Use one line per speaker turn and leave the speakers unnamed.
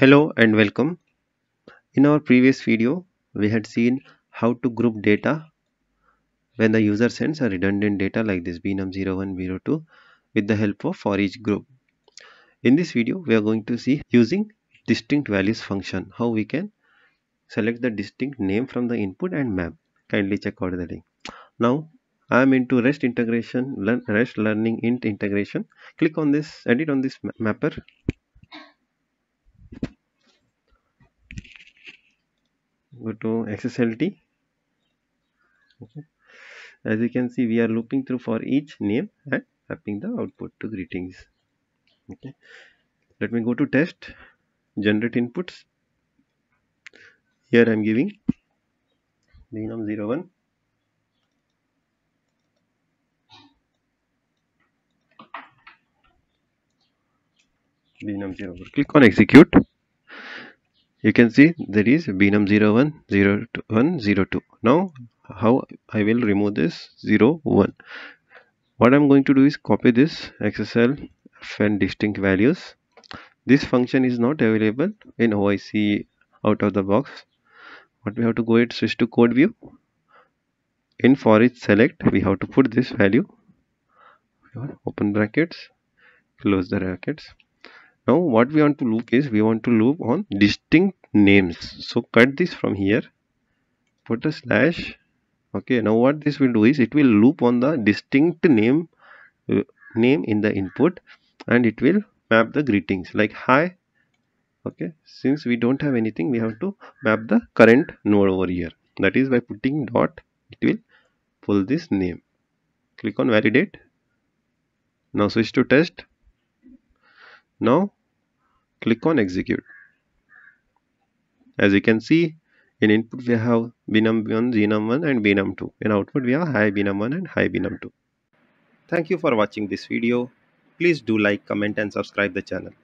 Hello and welcome. In our previous video, we had seen how to group data when the user sends a redundant data like this bnum0102 with the help of for each group. In this video, we are going to see using distinct values function how we can select the distinct name from the input and map. Kindly check out the link. Now, I am into REST integration, learn, REST learning int integration. Click on this, edit on this mapper go to xslt okay as you can see we are looping through for each name and mapping the output to greetings okay let me go to test generate inputs here i'm giving bnum 01 bnum 01 click on execute you can see that is bnum 01 01 02 now how i will remove this 01 what i'm going to do is copy this xsl find distinct values this function is not available in oic out of the box but we have to go ahead switch to code view in for each select we have to put this value open brackets close the brackets now what we want to loop is we want to loop on distinct names so cut this from here put a slash okay now what this will do is it will loop on the distinct name uh, name in the input and it will map the greetings like hi okay since we don't have anything we have to map the current node over here that is by putting dot it will pull this name click on validate now switch to test now click on execute as you can see in input we have binum1 gnum1 and binum2 in output we have high binum1 and high binum2 thank you for watching this video please do like comment and subscribe the channel